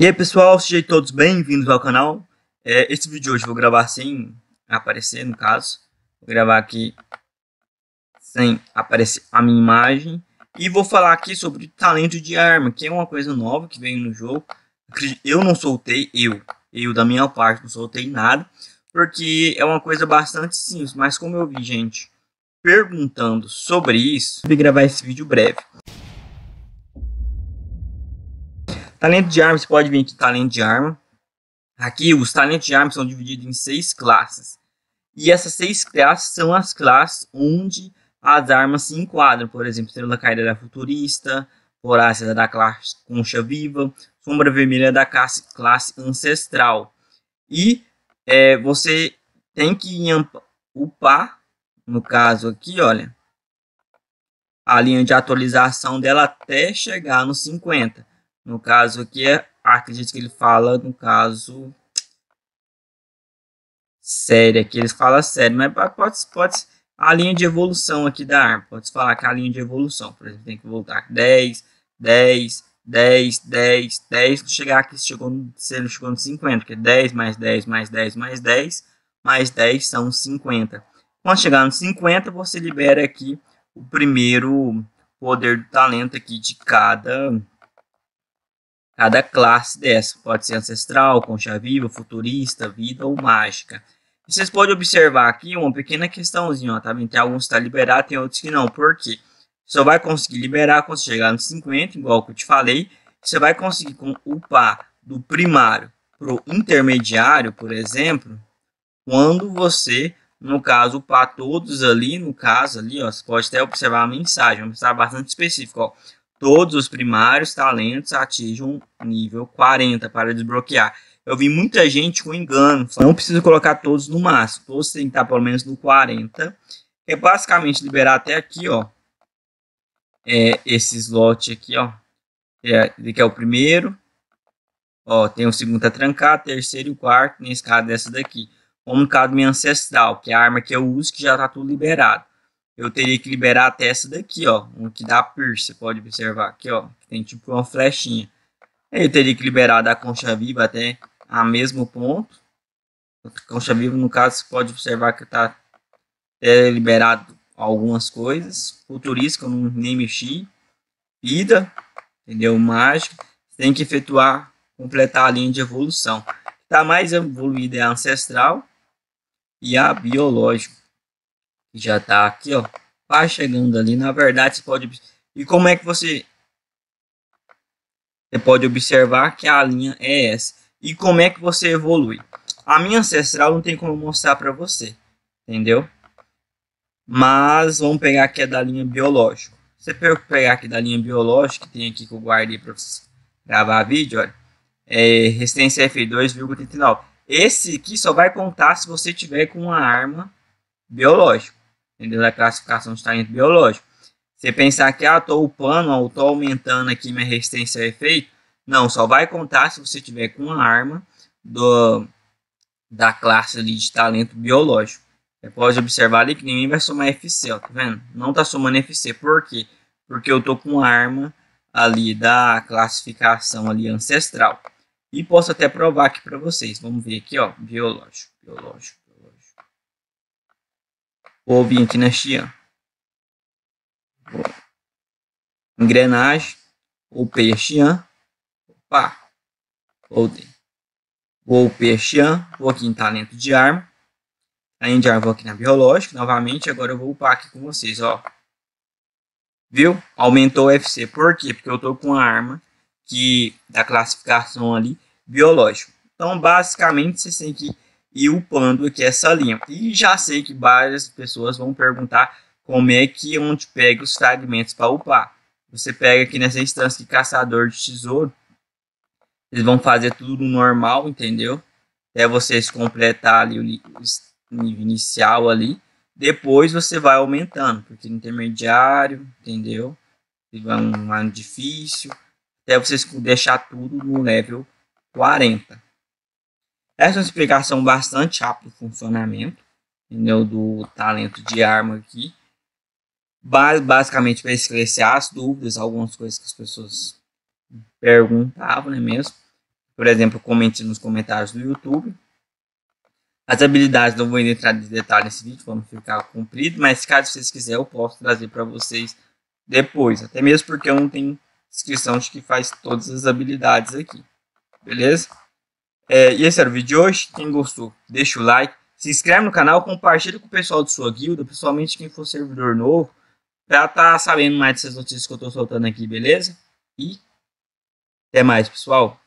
E aí pessoal, sejam todos bem-vindos ao canal. É, esse vídeo de hoje eu vou gravar sem aparecer, no caso. Vou gravar aqui sem aparecer a minha imagem. E vou falar aqui sobre talento de arma, que é uma coisa nova que veio no jogo. Eu não soltei, eu, eu da minha parte, não soltei nada. Porque é uma coisa bastante simples, mas como eu vi gente perguntando sobre isso, eu vou gravar esse vídeo breve. Talento de arma, você pode vir aqui, talento de arma. Aqui, os talentos de arma são divididos em seis classes. E essas seis classes são as classes onde as armas se enquadram. Por exemplo, Estrela Caída da Futurista, Horácia da classe Concha Viva, Sombra Vermelha da classe, classe Ancestral. E é, você tem que upar, no caso aqui, olha, a linha de atualização dela até chegar nos 50. No caso aqui, é, acredito que ele fala, no caso, série aqui, eles falam série, mas pode, pode, a linha de evolução aqui da arma, pode falar que é a linha de evolução, por exemplo, tem que voltar 10, 10, 10, 10, 10, chegar aqui, chegou no, você chegou no 50, que é 10 mais 10 mais 10 mais 10, mais 10 são 50. Quando chegar no 50, você libera aqui o primeiro poder do talento aqui de cada cada classe dessa. Pode ser ancestral, concha viva, futurista, vida ou mágica. vocês podem observar aqui uma pequena questãozinha, ó, tá vendo? Tem alguns que está liberado, tem outros que não. Por quê? Só vai conseguir liberar quando você chegar nos 50, igual que eu te falei. Você vai conseguir com upar do primário para o intermediário, por exemplo, quando você, no caso, upar todos ali, no caso ali, ó, você pode até observar a mensagem, uma mensagem bastante específica, ó todos os primários talentos atinjam nível 40 para desbloquear. Eu vi muita gente com engano, não precisa colocar todos no máximo, todos têm que estar pelo menos no 40, é basicamente liberar até aqui, ó, é, esse slot aqui, ó, é, que é o primeiro, ó, tem o segundo a trancar, terceiro e o quarto, nesse caso dessa daqui. Como no caso minha ancestral, que é a arma que eu uso, que já tá tudo liberado eu teria que liberar até essa daqui, ó, um que dá pierce, você pode observar aqui, ó, tem tipo uma flechinha. Aí eu teria que liberar da concha viva até a mesmo ponto. concha viva, no caso, você pode observar que tá é, liberado algumas coisas. Futurística, eu não, nem mexi. Vida, entendeu? Mágica. tem que efetuar, completar a linha de evolução. Tá mais evoluída é a ancestral e a biológica já tá aqui, ó. Vai chegando ali. Na verdade, você pode... E como é que você... Você pode observar que a linha é essa. E como é que você evolui. A minha ancestral não tem como mostrar para você. Entendeu? Mas vamos pegar aqui a da linha biológica. Você pegar aqui da linha biológica, que tem aqui que eu guardei para gravar vídeo, olha. É, resistência f 239 Esse aqui só vai contar se você tiver com uma arma biológica entendeu? Da classificação de talento biológico. Você pensar que, ah, tô upando, ou tô aumentando aqui minha resistência a efeito, não, só vai contar se você tiver com a arma do, da classe ali de talento biológico. Você pode observar ali que ninguém vai somar FC, ó, tá vendo? Não tá somando FC, por quê? Porque eu tô com arma ali da classificação ali ancestral. E posso até provar aqui para vocês, vamos ver aqui, ó, biológico, biológico o ouvinte neste né, ano. Engrenagem, O P este é ano, pá, ou Ou P é vou aqui em talento de arma. Ainda de arma, vou aqui na biológica, novamente, agora eu vou upar aqui com vocês, ó. Viu? Aumentou o FC, por quê? Porque eu tô com a arma que, da classificação ali, biológica. Então, basicamente, vocês têm que e upando aqui essa linha. E já sei que várias pessoas vão perguntar como é que onde pega os fragmentos para upar. Você pega aqui nessa instância de caçador de tesouro, eles vão fazer tudo normal, entendeu? Até vocês completar ali o nível inicial ali. Depois você vai aumentando, porque intermediário, entendeu? E vai um ano difícil, até vocês deixar tudo no level 40. Essa é uma explicação bastante rápida do funcionamento, entendeu? Do talento de arma aqui. Basicamente para esclarecer as dúvidas, algumas coisas que as pessoas perguntavam, né mesmo? Por exemplo, comente nos comentários do YouTube. As habilidades não vou entrar em detalhe nesse vídeo, vamos ficar cumprido, mas caso vocês quiserem, eu posso trazer para vocês depois, até mesmo porque eu não tenho descrição de que faz todas as habilidades aqui, beleza? É, e esse era o vídeo de hoje. Quem gostou, deixa o like, se inscreve no canal, compartilha com o pessoal de sua guilda, principalmente quem for servidor novo, pra tá sabendo mais dessas notícias que eu tô soltando aqui, beleza? E até mais, pessoal.